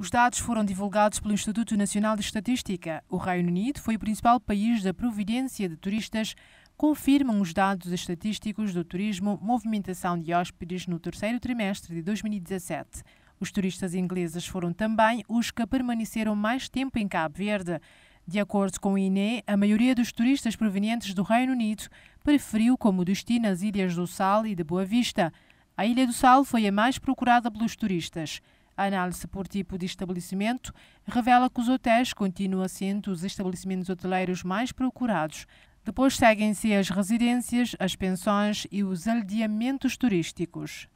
Os dados foram divulgados pelo Instituto Nacional de Estatística. O Reino Unido foi o principal país da providência de turistas, confirmam os dados estatísticos do turismo movimentação de hóspedes no terceiro trimestre de 2017. Os turistas ingleses foram também os que permaneceram mais tempo em Cabo Verde. De acordo com o INE, a maioria dos turistas provenientes do Reino Unido preferiu como destino as ilhas do Sal e de Boa Vista. A Ilha do Sal foi a mais procurada pelos turistas. A análise por tipo de estabelecimento revela que os hotéis continuam sendo os estabelecimentos hoteleiros mais procurados. Depois seguem-se as residências, as pensões e os aldeamentos turísticos.